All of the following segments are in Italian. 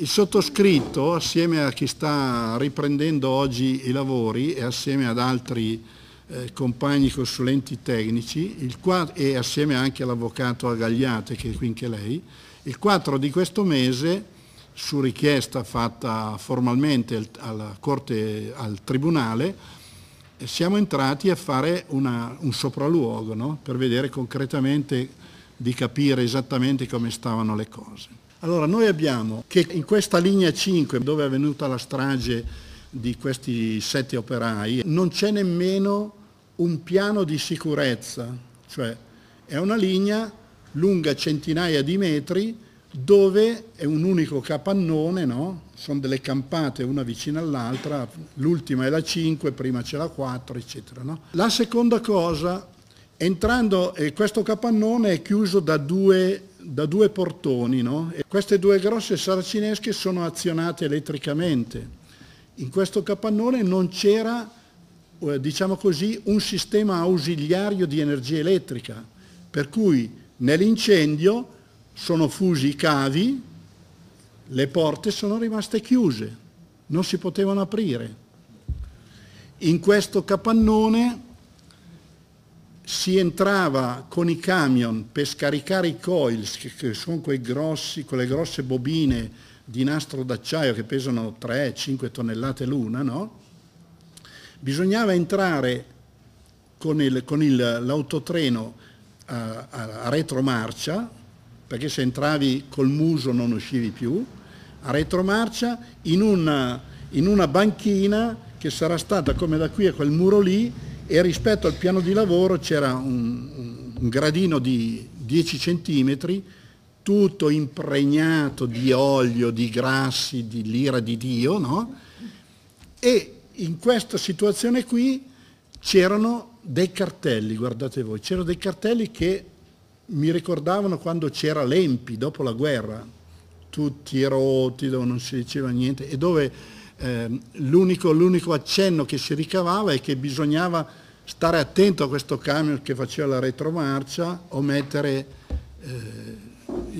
Il sottoscritto, assieme a chi sta riprendendo oggi i lavori e assieme ad altri eh, compagni consulenti tecnici quattro, e assieme anche all'avvocato Agagliate, che è qui anche lei, il 4 di questo mese, su richiesta fatta formalmente corte, al Tribunale, eh, siamo entrati a fare una, un sopralluogo no? per vedere concretamente, di capire esattamente come stavano le cose. Allora noi abbiamo che in questa linea 5 dove è avvenuta la strage di questi sette operai non c'è nemmeno un piano di sicurezza, cioè è una linea lunga centinaia di metri dove è un unico capannone, no? sono delle campate una vicino all'altra, l'ultima è la 5, prima c'è la 4, eccetera. No? La seconda cosa, entrando, eh, questo capannone è chiuso da due da due portoni no? e queste due grosse saracinesche sono azionate elettricamente. In questo capannone non c'era, eh, diciamo così, un sistema ausiliario di energia elettrica, per cui nell'incendio sono fusi i cavi, le porte sono rimaste chiuse, non si potevano aprire. In questo capannone si entrava con i camion per scaricare i coils, che sono grossi, quelle grosse bobine di nastro d'acciaio che pesano 3-5 tonnellate l'una, no? bisognava entrare con, il, con il, l'autotreno a, a, retromarcia, perché se entravi col muso non uscivi più, a retromarcia in una, in una banchina che sarà stata come da qui a quel muro lì e rispetto al piano di lavoro c'era un, un gradino di 10 centimetri tutto impregnato di olio, di grassi, di l'ira di Dio, no? E in questa situazione qui c'erano dei cartelli, guardate voi, c'erano dei cartelli che mi ricordavano quando c'era l'Empi dopo la guerra, tutti rotti dove non si diceva niente e dove eh, l'unico, l'unico accenno che si ricavava è che bisognava stare attento a questo camion che faceva la retromarcia o mettere eh,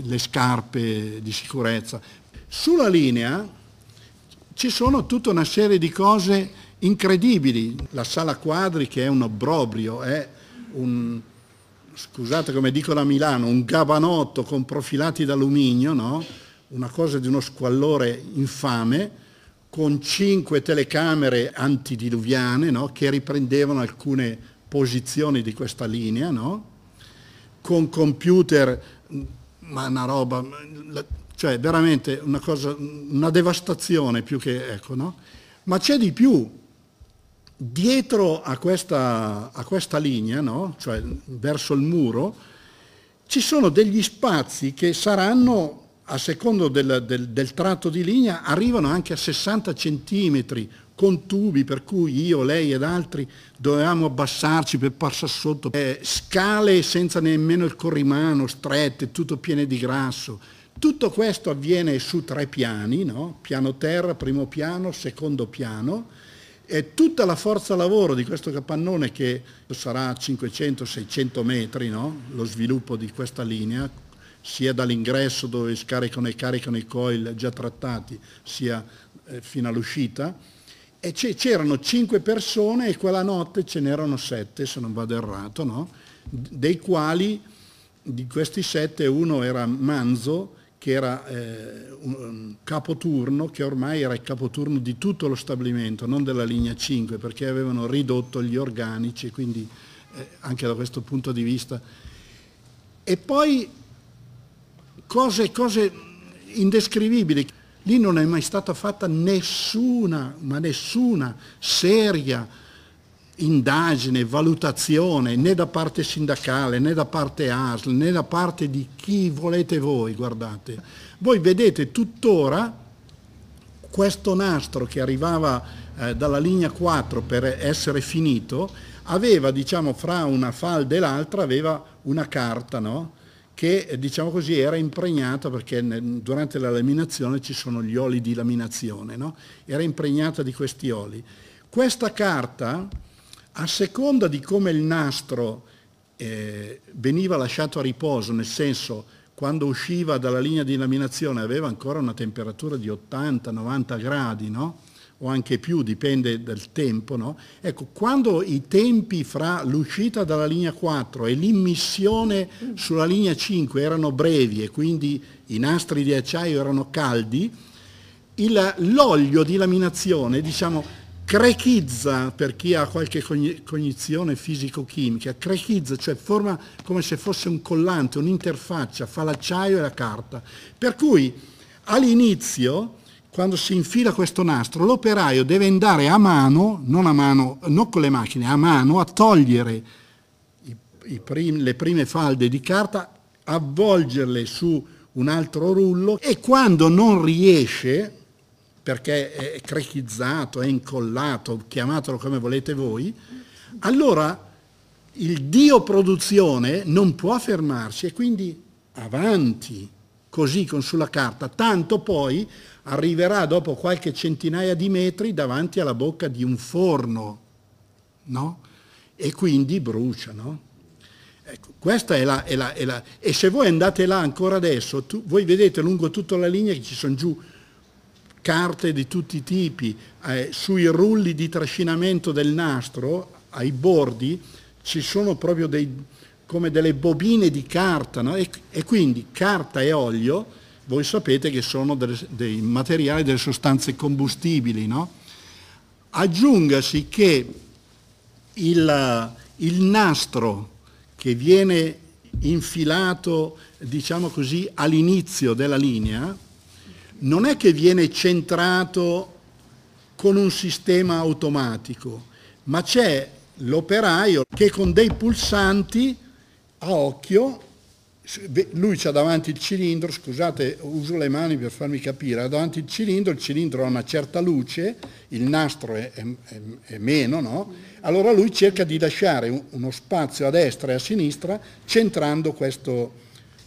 le scarpe di sicurezza. Sulla linea ci sono tutta una serie di cose incredibili. La sala quadri che è un obbrobrio, è un, scusate come dicono a Milano, un gabanotto con profilati d'alluminio, no? una cosa di uno squallore infame, con cinque telecamere antidiluviane no? che riprendevano alcune posizioni di questa linea, no? con computer, mm, ma una roba, mm, cioè veramente una, cosa, mm, una devastazione più che, ecco, no? Ma c'è di più, dietro a questa, a questa linea, no? cioè verso il muro, ci sono degli spazi che saranno a secondo del, del, del, tratto di linea arrivano anche a 60 centimetri con tubi per cui io, lei ed altri dovevamo abbassarci per passare sotto, eh, scale senza nemmeno il corrimano, strette, tutto piene di grasso. Tutto questo avviene su tre piani, no? piano terra, primo piano, secondo piano, e tutta la forza lavoro di questo capannone che sarà 500-600 metri, no? lo sviluppo di questa linea, sia dall'ingresso dove scaricano e caricano i coil già trattati, sia eh, fino all'uscita. E c'erano cinque persone e quella notte ce n'erano sette, se non vado errato, no? dei quali di questi sette uno era Manzo, che era eh, un capoturno, che ormai era il capoturno di tutto lo stabilimento, non della linea 5, perché avevano ridotto gli organici, quindi eh, anche da questo punto di vista. E poi cose, cose indescrivibili. Lì non è mai stata fatta nessuna, ma nessuna seria indagine, valutazione, né da parte sindacale, né da parte ASL, né da parte di chi volete voi, guardate. Voi vedete tuttora questo nastro che arrivava eh, dalla linea 4 per essere finito, aveva, diciamo, fra una falda e l'altra, aveva una carta, no? che eh, diciamo così, era impregnata, perché durante la laminazione ci sono gli oli di laminazione, no? era impregnata di questi oli. Questa carta, a seconda di come il nastro eh, veniva lasciato a riposo, nel senso quando usciva dalla linea di laminazione aveva ancora una temperatura di 80-90 gradi, no? o anche più, dipende dal tempo. No? Ecco, quando i tempi fra l'uscita dalla linea 4 e l'immissione sulla linea 5 erano brevi e quindi i nastri di acciaio erano caldi, l'olio di laminazione, diciamo, crechizza, per chi ha qualche cognizione fisico-chimica, crechizza, cioè forma come se fosse un collante, un'interfaccia, fa l'acciaio e la carta. Per cui all'inizio quando si infila questo nastro, l'operaio deve andare a mano, non, a mano, non con le macchine, a mano, a togliere i, i prim, le prime falde di carta, avvolgerle su un altro rullo e quando non riesce, perché è crechizzato, è incollato, chiamatelo come volete voi, allora il Dio produzione non può fermarsi e quindi avanti, così con sulla carta, tanto poi arriverà dopo qualche centinaia di metri davanti alla bocca di un forno, no? E quindi brucia, no? Ecco, questa è la, è, la, è la, E se voi andate là ancora adesso, tu, voi vedete lungo tutta la linea che ci sono giù carte di tutti i tipi, eh, sui rulli di trascinamento del nastro, ai bordi, ci sono proprio dei come delle bobine di carta, no? e, e, quindi carta e olio, voi sapete che sono delle, dei materiali, delle sostanze combustibili. No? Aggiungasi che il, il nastro che viene infilato, diciamo così, all'inizio della linea, non è che viene centrato con un sistema automatico, ma c'è l'operaio che con dei pulsanti a occhio, lui c'ha davanti il cilindro, scusate uso le mani per farmi capire, ha davanti il cilindro, il cilindro ha una certa luce, il nastro è, è, è meno, no? allora lui cerca di lasciare uno spazio a destra e a sinistra centrando questo,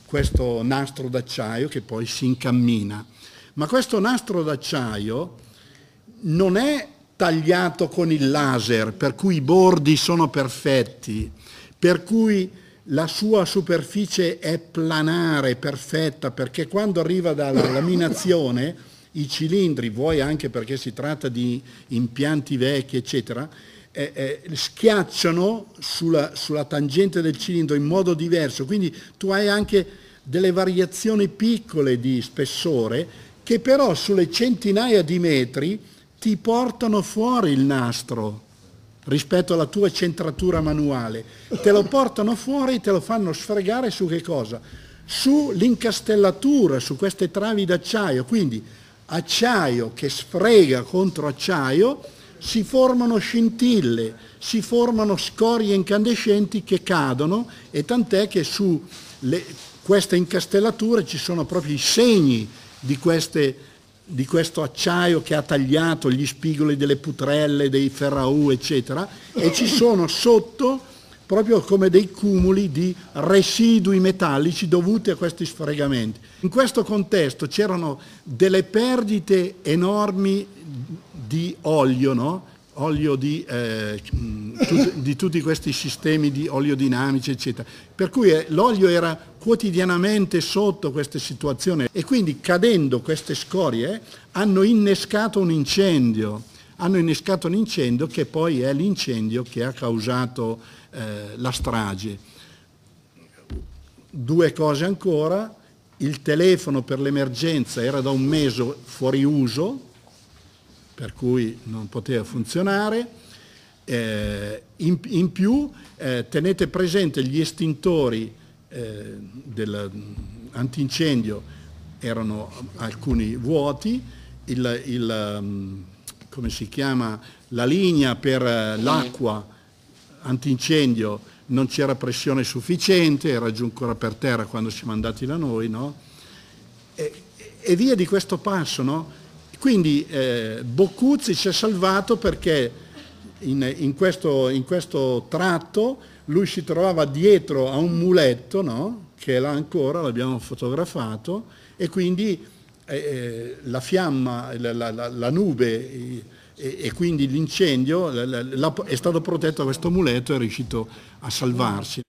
questo nastro d'acciaio che poi si incammina. Ma questo nastro d'acciaio non è tagliato con il laser, per cui i bordi sono perfetti, per cui la sua superficie è planare, perfetta, perché quando arriva dalla laminazione i cilindri, vuoi anche perché si tratta di impianti vecchi, eccetera, eh, eh, schiacciano sulla, sulla tangente del cilindro in modo diverso, quindi tu hai anche delle variazioni piccole di spessore che però sulle centinaia di metri ti portano fuori il nastro rispetto alla tua centratura manuale. Te lo portano fuori e te lo fanno sfregare su che cosa? Sull'incastellatura, su queste travi d'acciaio. Quindi acciaio che sfrega contro acciaio si formano scintille, si formano scorie incandescenti che cadono e tant'è che su le, queste incastellature ci sono proprio i segni di queste di questo acciaio che ha tagliato gli spigoli delle putrelle, dei ferraù, eccetera, e ci sono sotto proprio come dei cumuli di residui metallici dovuti a questi sfregamenti. In questo contesto c'erano delle perdite enormi di olio, no? olio di eh, tut, di tutti questi sistemi di oleodinamici, eccetera. Per cui eh, l'olio era quotidianamente sotto queste situazioni e quindi cadendo queste scorie hanno innescato un incendio, hanno innescato un incendio che poi è l'incendio che ha causato eh, la strage. Due cose ancora, il telefono per l'emergenza era da un mese fuori uso, per cui non poteva funzionare, eh, in, in, più eh, tenete presente gli estintori eh, dell'antincendio mm, erano alcuni vuoti, il, il, mm, come si chiama, la linea per eh, l'acqua antincendio non c'era pressione sufficiente, era giù ancora per terra quando siamo andati da noi, no? e, e, via di questo passo, no? Quindi eh, Boccuzzi ci ha salvato perché in, in, questo, in questo tratto lui si trovava dietro a un muletto, no? che è là ancora, l'abbiamo fotografato, e quindi eh, eh la fiamma, la, la, la nube eh, e, quindi l'incendio è stato protetto da questo muletto e è riuscito a salvarsi.